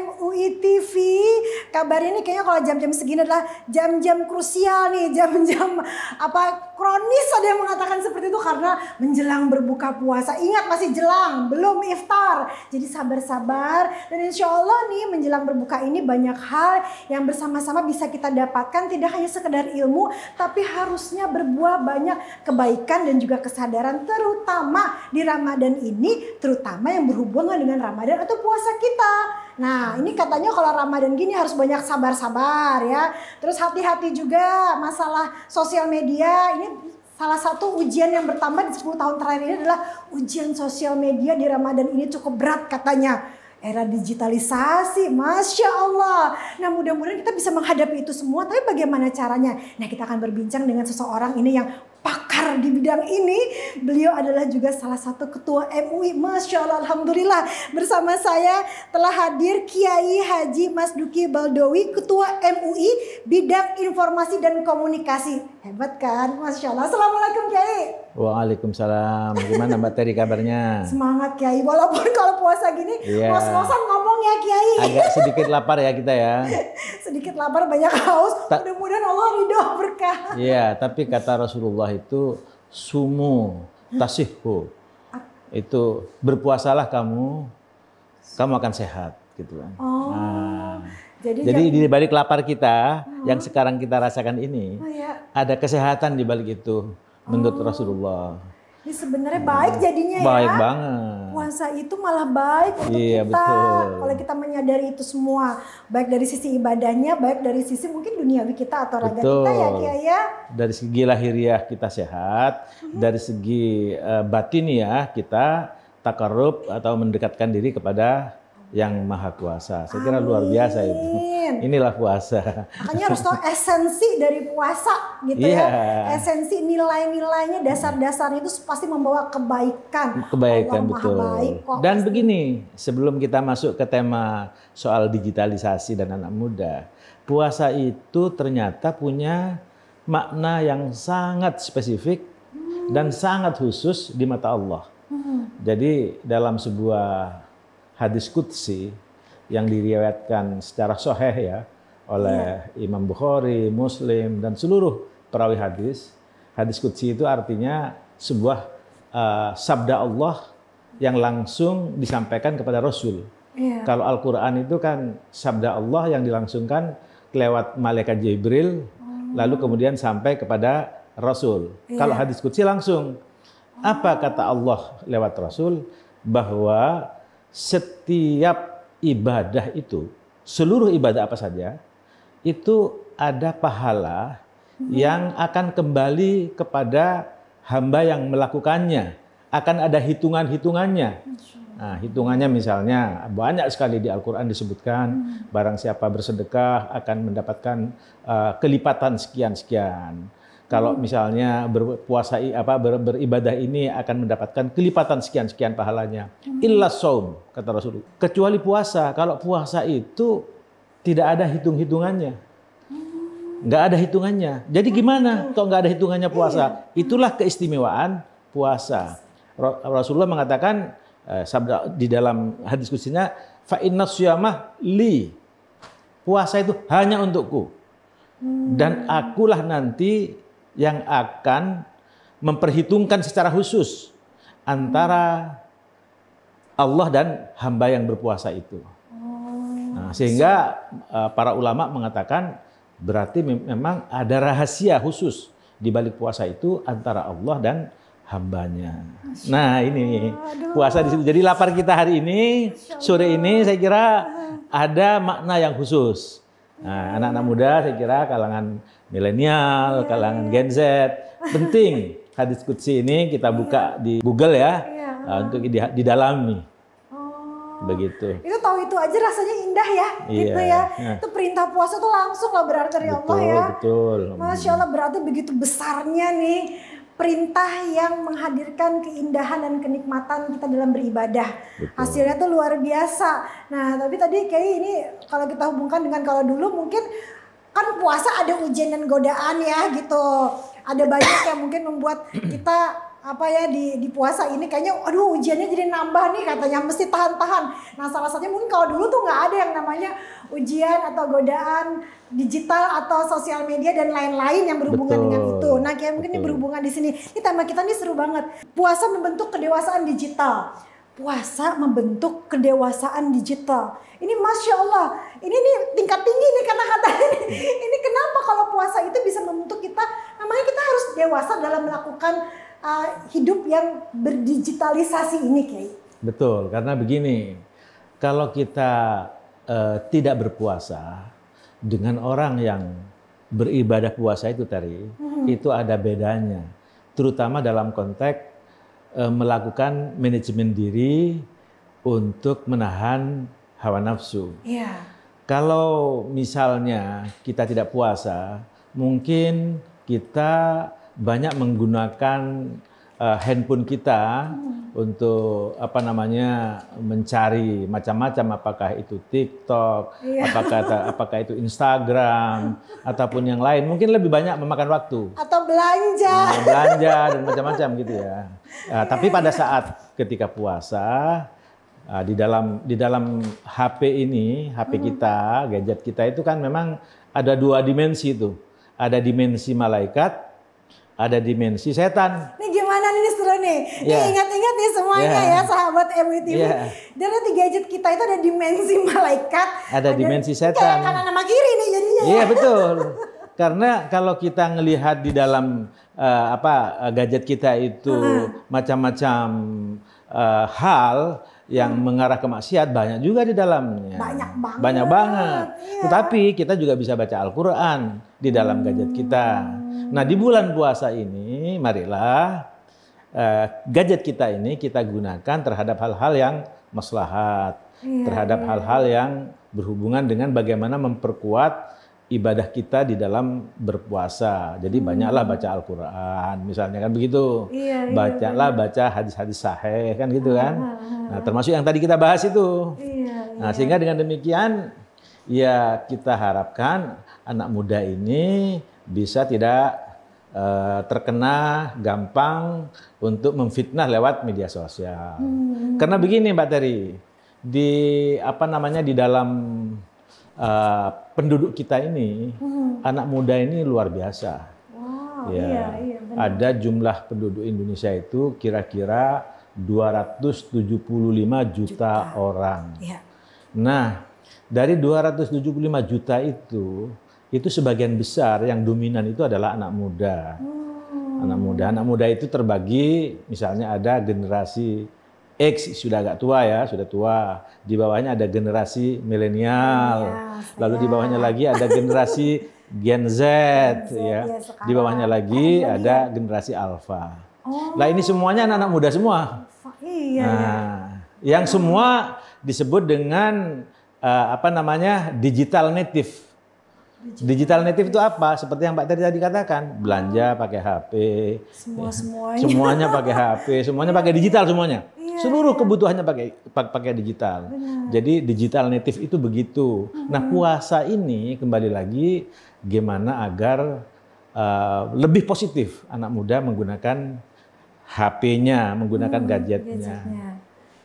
MUI TV. Kabar ini kayaknya kalau jam-jam segini adalah jam-jam krusial nih, jam-jam apa kronis ada yang mengatakan seperti itu karena menjelang berbuka puasa. Ingat masih jelang, belum iftar. Jadi sabar-sabar dan insya Allah nih menjelang berbuka ini banyak hal yang bersama-sama bisa kita dapatkan tidak hanya sekedar ilmu tapi harusnya berbuah banyak kebaikan dan juga kesadaran terutama di Ramadan ini terutama yang berhubungan dengan Ramadan atau puasa kita. Nah, ini katanya kalau Ramadan gini harus banyak sabar-sabar ya. Terus hati-hati juga masalah sosial media. Ini salah satu ujian yang bertambah di 10 tahun terakhir ini adalah ujian sosial media di Ramadan ini cukup berat katanya. Era digitalisasi, Masya Allah. Nah mudah-mudahan kita bisa menghadapi itu semua, tapi bagaimana caranya? Nah kita akan berbincang dengan seseorang ini yang pakar di bidang ini. Beliau adalah juga salah satu ketua MUI. Masya Allah, Alhamdulillah. Bersama saya telah hadir Kiai Haji Mas Duki Baldowi, Ketua MUI Bidang Informasi dan Komunikasi. Hebat kan? Masya Allah. Assalamualaikum Kiai. Waalaikumsalam. Gimana Mbak Teri kabarnya? Semangat Kiai. Walaupun kalau puasa gini, yeah. ngos-ngosan ngomong ya Kiai. Agak sedikit lapar ya kita ya ya. Sedikit lapar banyak haus, Ta mudah-mudahan Allah ridho berkah. Iya, tapi kata Rasulullah itu sumu tasihku Itu berpuasalah kamu, kamu akan sehat gitu kan. Oh. Nah, jadi jadi di balik lapar kita hmm. yang sekarang kita rasakan ini oh, ya. ada kesehatan di balik itu menurut oh. Rasulullah. Ini sebenarnya baik jadinya baik ya. Baik banget puasa itu malah baik untuk iya, kita betul. kalau kita menyadari itu semua baik dari sisi ibadahnya baik dari sisi mungkin duniawi kita atau raga kita ya Kiai ya dari segi lahiriah kita sehat hmm. dari segi uh, ya kita takarub atau mendekatkan diri kepada yang maha kuasa. Saya kira luar biasa itu. Inilah puasa. Makanya harus tahu esensi dari puasa gitu yeah. ya. Iya. Esensi nilai-nilainya, dasar-dasarnya itu pasti membawa kebaikan. Kebaikan Allah betul. Maha baik kok. Dan begini, sebelum kita masuk ke tema soal digitalisasi dan anak muda, puasa itu ternyata punya makna yang sangat spesifik hmm. dan sangat khusus di mata Allah. Hmm. Jadi dalam sebuah hadis kutsi yang diriwayatkan secara soheh ya oleh ya. Imam Bukhari, Muslim dan seluruh perawi hadis. Hadis kutsi itu artinya sebuah uh, sabda Allah yang langsung disampaikan kepada Rasul. Ya. Kalau Al-Quran itu kan sabda Allah yang dilangsungkan lewat malaikat Jibril, oh. lalu kemudian sampai kepada Rasul. Ya. Kalau hadis kutsi langsung. Apa kata Allah lewat Rasul? Bahwa setiap ibadah itu, seluruh ibadah apa saja, itu ada pahala hmm. yang akan kembali kepada hamba yang melakukannya. Akan ada hitungan-hitungannya. Nah, hitungannya misalnya banyak sekali di Al-Quran disebutkan hmm. barang siapa bersedekah akan mendapatkan uh, kelipatan sekian-sekian kalau hmm. misalnya berpuasa apa ber, beribadah ini akan mendapatkan kelipatan sekian-sekian pahalanya. Hmm. Illa saum kata Rasulullah. Kecuali puasa, kalau puasa itu tidak ada hitung-hitungannya. Hmm. Nggak ada hitungannya. Jadi nah, gimana kalau nggak ada hitungannya iya. puasa? Itulah keistimewaan puasa. Rasulullah mengatakan eh, sabda di dalam hadis kusinya fa inna syamah li. Puasa itu hanya untukku. Dan akulah nanti yang akan memperhitungkan secara khusus antara Allah dan hamba yang berpuasa itu. Oh. Nah, sehingga eh, para ulama mengatakan berarti memang ada rahasia khusus di balik puasa itu antara Allah dan hambanya. nah ini puasa di situ. Jadi lapar kita hari ini sore ini saya kira ada makna yang khusus. Nah, ya. anak-anak muda saya kira kalangan milenial, iya. kalangan Gen Z. Penting hadis kutsi ini kita buka iya. di Google ya, ya. untuk didalami. Oh. Begitu. Itu tahu itu aja rasanya indah ya, iya. gitu ya. Yeah. Itu perintah puasa tuh langsung lah berarti dari betul, Allah ya. Betul. Masya Allah berarti begitu besarnya nih perintah yang menghadirkan keindahan dan kenikmatan kita dalam beribadah. Betul. Hasilnya tuh luar biasa. Nah, tapi tadi kayak ini kalau kita hubungkan dengan kalau dulu mungkin kan puasa ada ujian dan godaan ya gitu. Ada banyak yang mungkin membuat kita apa ya di, di puasa ini kayaknya aduh ujiannya jadi nambah nih katanya mesti tahan-tahan. Nah salah satunya mungkin kalau dulu tuh nggak ada yang namanya ujian atau godaan digital atau sosial media dan lain-lain yang berhubungan Betul. dengan itu. Nah kayak mungkin ini berhubungan di sini. Ini tema kita nih seru banget. Puasa membentuk kedewasaan digital. Puasa membentuk kedewasaan digital. Ini masya Allah ini nih tingkat tinggi nih kata-kata ini. ini kenapa kalau puasa itu bisa membentuk kita? Namanya kita harus dewasa dalam melakukan uh, hidup yang berdigitalisasi ini, Kiai. Betul, karena begini, kalau kita uh, tidak berpuasa dengan orang yang beribadah puasa itu tadi, hmm. itu ada bedanya, terutama dalam konteks uh, melakukan manajemen diri untuk menahan hawa nafsu. Yeah. Kalau misalnya kita tidak puasa, mungkin kita banyak menggunakan uh, handphone kita hmm. untuk apa namanya mencari macam-macam apakah itu TikTok, yeah. apakah apakah itu Instagram ataupun yang lain. Mungkin lebih banyak memakan waktu. Atau belanja. Nah, belanja dan macam-macam gitu ya. Uh, tapi pada saat ketika puasa uh, di dalam di dalam HP ini, HP hmm. kita, gadget kita itu kan memang ada dua dimensi itu. Ada dimensi malaikat, ada dimensi setan. Ini gimana nih seru nih. Yeah. Ingat-ingat nih semuanya yeah. ya sahabat MWTV. Yeah. Dari di gadget kita itu ada dimensi malaikat, ada, ada dimensi iya, setan. kanan sama kiri nih jadinya. Iya yeah, betul. Karena kalau kita ngelihat di dalam uh, apa eh, gadget kita itu hmm. macam-macam uh, hal yang hmm. mengarah ke maksiat banyak juga di dalamnya. Banyak banget. Banyak banget. Iya. Tetapi kita juga bisa baca Al-Qur'an di dalam hmm. gadget kita. Nah, di bulan puasa ini marilah uh, gadget kita ini kita gunakan terhadap hal-hal yang maslahat, iya, terhadap hal-hal iya. yang berhubungan dengan bagaimana memperkuat ibadah kita di dalam berpuasa. Jadi hmm. banyaklah baca Al-Qur'an, misalnya kan begitu. Iya, banyaklah iya. baca hadis-hadis sahih kan gitu ah, kan. Ah, ah. Nah, termasuk yang tadi kita bahas itu. Iya, nah, iya. sehingga dengan demikian ya kita harapkan anak muda ini bisa tidak eh, terkena gampang untuk memfitnah lewat media sosial. Hmm. Karena begini Mbak Teri, di apa namanya di dalam uh, penduduk kita ini, hmm. anak muda ini luar biasa. Wow, ya. iya, iya, Ada jumlah penduduk Indonesia itu kira-kira 275 juta, juta. orang. Ya. Nah, dari 275 juta itu, itu sebagian besar yang dominan itu adalah anak muda. Hmm. Anak muda, anak muda itu terbagi misalnya ada generasi X sudah agak tua ya, sudah tua. Di bawahnya ada generasi milenial. Iya, Lalu yeah. di bawahnya lagi ada generasi Gen Z, Gen Z ya. ya di bawahnya lagi oh, iya, ada ya. generasi Alpha. Oh. Lah ini semuanya anak-anak muda semua. Iya, iya. Nah, iya. yang semua disebut dengan uh, apa namanya? digital native. Digital native itu apa? Seperti yang Pak Tadi tadi katakan, belanja pakai HP, semua semuanya, semuanya pakai HP, semuanya pakai digital semuanya. Iya. Seluruh kebutuhannya pakai pakai digital. Benar. Jadi digital native itu begitu. Nah, hmm. Nah, puasa ini kembali lagi gimana agar uh, lebih positif anak muda menggunakan HP-nya, menggunakan hmm, gadgetnya. Gadgetnya.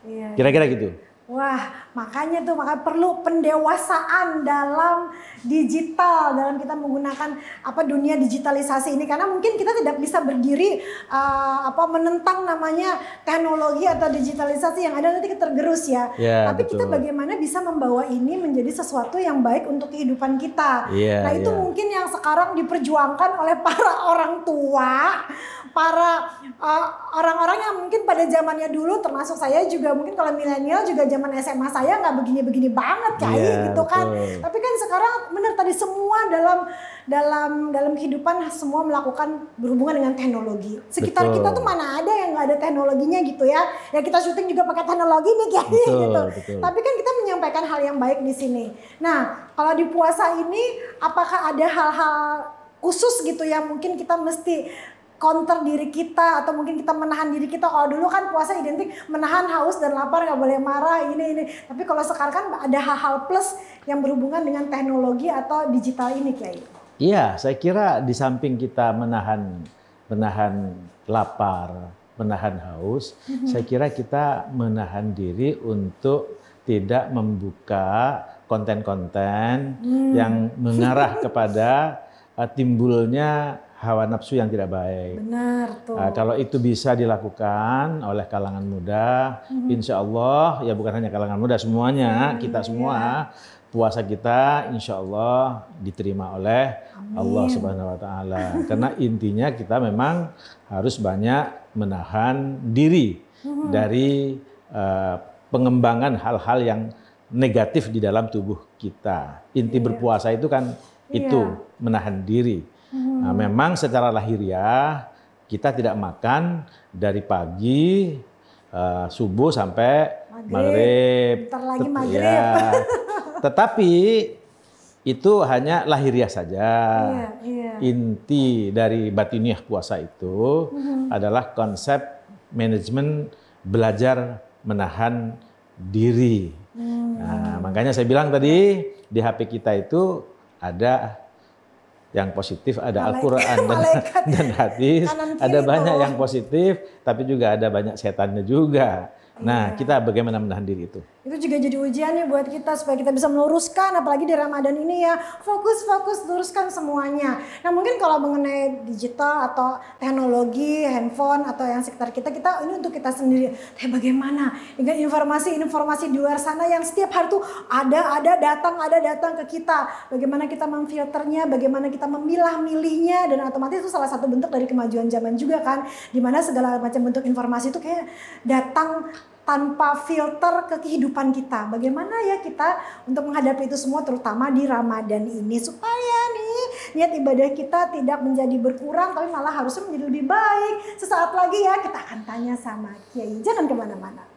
Iya. Kira-kira gitu. Wah, makanya tuh maka perlu pendewasaan dalam digital, dalam kita menggunakan apa dunia digitalisasi ini karena mungkin kita tidak bisa berdiri uh, apa menentang namanya teknologi atau digitalisasi yang ada nanti ketergerus ya. Yeah, Tapi betul. kita bagaimana bisa membawa ini menjadi sesuatu yang baik untuk kehidupan kita. Yeah, nah, itu yeah. mungkin yang sekarang diperjuangkan oleh para orang tua, para orang eh, orang-orang yang mungkin pada zamannya dulu termasuk saya juga mungkin kalau milenial juga zaman SMA saya nggak begini-begini banget kayak yeah, gitu kan. Tapi kan sekarang benar tadi semua dalam dalam dalam kehidupan semua melakukan berhubungan dengan teknologi. Sekitar betul. kita tuh mana ada yang nggak ada teknologinya gitu ya. Ya kita syuting juga pakai teknologi nih kayak gitu. Betul. Tapi kan kita menyampaikan hal yang baik di sini. Nah, kalau di puasa ini apakah ada hal-hal khusus gitu ya mungkin kita mesti counter diri kita atau mungkin kita menahan diri kita kalau dulu kan puasa identik menahan haus dan lapar nggak boleh marah ini ini tapi kalau sekarang kan ada hal-hal plus yang berhubungan dengan teknologi atau digital ini kiai iya saya kira di samping kita menahan menahan lapar menahan haus mhm. saya kira kita menahan diri untuk tidak membuka konten-konten hmm. yang mengarah kepada eh, timbulnya hawa nafsu yang tidak baik. Benar ah, tuh. Uh, kalau itu bisa dilakukan oleh kalangan muda, hmm insya Allah ya bukan hanya kalangan muda semuanya mm, kita semua yeah. puasa kita insya Allah diterima oleh Amin. Allah Subhanahu Wa Taala. Karena intinya kita memang harus banyak menahan diri hmm dari uh, pengembangan hal-hal yang negatif di dalam tubuh kita. Inti yeah. berpuasa itu kan yeah. itu menahan diri Nah, memang secara lahiriah kita tidak makan dari pagi uh, subuh sampai maghrib. Bentar lagi Ya. Tetapi itu hanya lahiriah saja. Iya, iya. Inti dari batiniah puasa itu hmm adalah konsep manajemen belajar menahan diri. Mm. Nah, makanya saya bilang tadi di HP kita itu ada yang positif ada Al-Quran dan, dan hadis. Ada banyak yang positif, tapi juga ada banyak setannya juga. Nah, yeah. kita bagaimana menahan diri itu? Itu juga jadi ujian ya buat kita supaya kita bisa meluruskan apalagi di Ramadan ini ya. Fokus fokus luruskan semuanya. Nah, mungkin kalau mengenai digital atau teknologi, handphone atau yang sekitar kita, kita ini untuk kita sendiri. Tapi bagaimana dengan informasi-informasi di luar sana yang setiap hari tuh ada ada datang ada datang ke kita. Bagaimana kita memfilternya, bagaimana kita memilah-milihnya dan otomatis itu salah satu bentuk dari kemajuan zaman juga kan. Dimana segala macam bentuk informasi itu kayak datang tanpa filter ke kehidupan kita. Bagaimana ya kita untuk menghadapi itu semua terutama di Ramadan ini supaya nih niat ibadah kita tidak menjadi berkurang tapi malah harusnya menjadi lebih baik. Sesaat lagi ya kita akan tanya sama Kiai. Jangan kemana-mana.